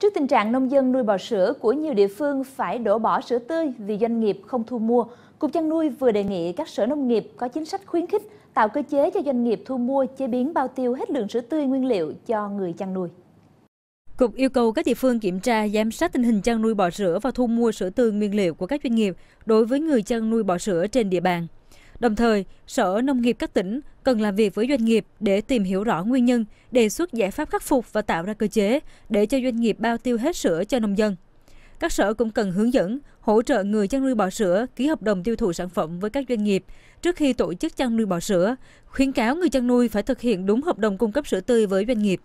Trước tình trạng nông dân nuôi bò sữa của nhiều địa phương phải đổ bỏ sữa tươi vì doanh nghiệp không thu mua, Cục chăn nuôi vừa đề nghị các sở nông nghiệp có chính sách khuyến khích tạo cơ chế cho doanh nghiệp thu mua chế biến bao tiêu hết lượng sữa tươi nguyên liệu cho người chăn nuôi. Cục yêu cầu các địa phương kiểm tra, giám sát tình hình chăn nuôi bò sữa và thu mua sữa tươi nguyên liệu của các doanh nghiệp đối với người chăn nuôi bò sữa trên địa bàn. Đồng thời, Sở Nông nghiệp các tỉnh cần làm việc với doanh nghiệp để tìm hiểu rõ nguyên nhân, đề xuất giải pháp khắc phục và tạo ra cơ chế để cho doanh nghiệp bao tiêu hết sữa cho nông dân. Các sở cũng cần hướng dẫn, hỗ trợ người chăn nuôi bò sữa ký hợp đồng tiêu thụ sản phẩm với các doanh nghiệp trước khi tổ chức chăn nuôi bò sữa, khuyến cáo người chăn nuôi phải thực hiện đúng hợp đồng cung cấp sữa tươi với doanh nghiệp.